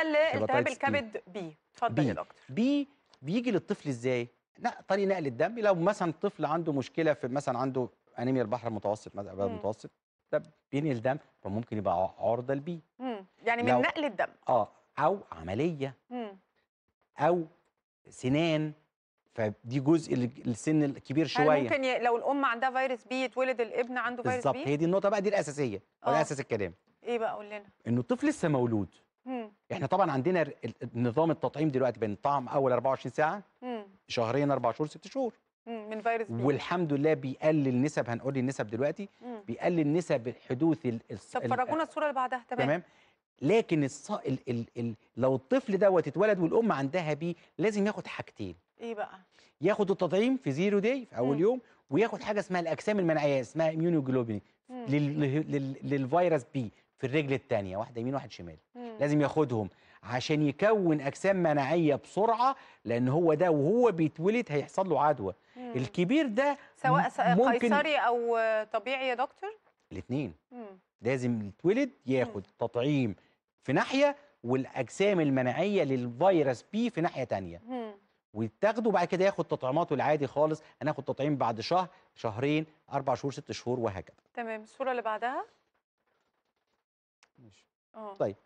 التهاب طيب الكبد بي اتفضل يا دكتور بي بيجي للطفل ازاي لا طريق نقل الدم لو مثلا طفل عنده مشكله في مثلا عنده انيميا البحر المتوسط مثلا المتوسط ده بينقل دم فممكن يبقى عرضه لبي يعني من نقل الدم اه او عمليه مم. او سنان فدي جزء السن الكبير شويه ممكن ي... لو الام عندها فيروس بي يتولد الابن عنده فيروس بي بالظبط هي دي النقطه بقى دي الاساسيه او آه. اساس الكلام ايه بقى قول لنا انه الطفل لسه مولود مم. احنا طبعا عندنا نظام التطعيم دلوقتي طعم اول 24 ساعه مم. شهرين اربع شهور ست شهور من فيروس بي. والحمد لله بيقلل نسب هنقول النسب دلوقتي مم. بيقلل نسب حدوث ال طب فرجونا الصوره اللي بعدها تمام تمام لكن الص... ال... ال... ال... لو الطفل دوت اتولد والام عندها بيه لازم ياخد حاجتين ايه بقى ياخد التطعيم في زيرو داي في اول مم. يوم وياخد حاجه اسمها الاجسام المناعيه اسمها اميونوجلوبين لل... لل... للفيروس بي في الرجل الثانيه واحده يمين واحد شمال مم. لازم ياخدهم عشان يكون اجسام مناعيه بسرعه لان هو ده وهو بيتولد هيحصل له عدوى الكبير ده سواء ممكن قيصري او طبيعي يا دكتور الاثنين لازم يتولد ياخد مم. تطعيم في ناحيه والاجسام المناعيه للفيروس بي في ناحيه ثانيه وتاخده وبعد كده ياخد تطعيماته العادي خالص هناخد تطعيم بعد شهر شهرين اربع شهور ست شهور وهكذا تمام الصوره اللي بعدها ماشي اه طيب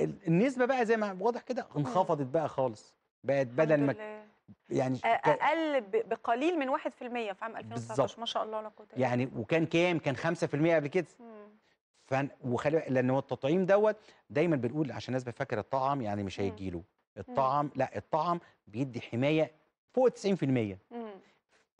النسبه بقى زي ما واضح كده انخفضت بقى خالص بقت بدل ما يعني اقل بقليل من 1% في عام 2019 ما شاء الله لا قوه يعني وكان كام كان 5% قبل كده ف وخلي لان هو التطعيم دوت دايما بنقول عشان الناس بتفكر الطعم يعني مش هيجي له الطعم لا الطعم بيدي حمايه فوق 90%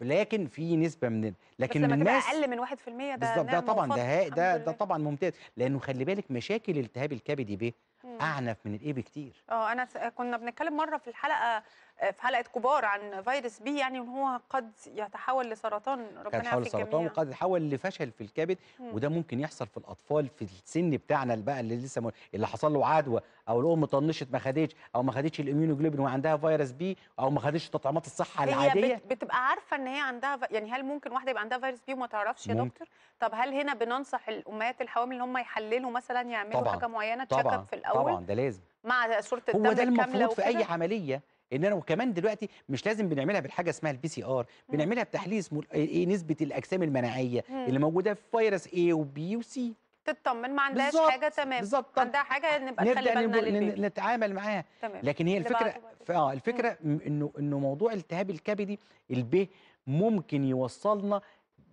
لكن في نسبه من لكن بس لما الناس اقل من 1% ده بالظبط ده طبعا ده ده, ده طبعا ممتاز لانه خلي بالك مشاكل التهاب الكبدي بيه اعنف من الايه بكتير اه انا كنا بنتكلم مره في الحلقه آه، في حلقه كبار عن فيروس بي يعني ان هو قد يتحول لسرطان ربنا يعافي الجميع لسرطان وقد يتحول لفشل في الكبد مم. وده ممكن يحصل في الاطفال في السن بتاعنا بقى اللي لسه اللي حصل له عدوى او الام طنشت ما خدتش او ما خدتش الاميونوجلوبين وعندها فيروس بي او ما خدتش تطعيمات الصحه هي العاديه بت... بتبقى عارفه ان هي عندها يعني هل ممكن واحده يبقى عندها فيروس بي وما تعرفش يا دكتور طب هل هنا بننصح الامهات الحوامل ان هم يحللوا مثلا يعملوا طبعًا. حاجه معينه تشيك في الاول الاول طبعا ده لازم مع صوره الدم هو ده المفروض في اي عمليه ان انا وكمان دلوقتي مش لازم بنعملها بالحاجه اسمها البي سي ار بنعملها بتحليل اسمه ايه نسبه الاجسام المناعيه اللي موجوده في فيروس اي وبي وسي تطمن ما عندهاش حاجه تمام بالظبط عندها حاجه نبقى نخلي بالنا نتعامل معاها تمام. لكن هي الفكره اه الفكره انه انه موضوع التهاب الكبدي البي ممكن يوصلنا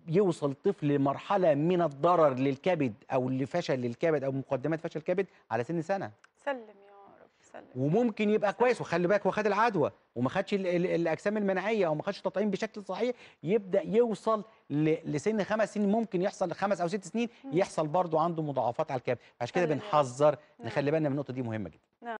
يوصل طفل لمرحله من الضرر للكبد او لفشل للكبد او مقدمات فشل كبد على سن سنه سلم يا رب سلم وممكن يبقى سلم. كويس وخلي بالك هو خد العدوى وما خدش الاجسام المناعيه او ما خدش تطعيم بشكل صحيح يبدا يوصل لسن خمس سنين ممكن يحصل لخمس او ست سنين يحصل برضه عنده مضاعفات على الكبد عشان كده بنحذر نعم. نخلي بالنا من النقطه دي مهمه جدا نعم.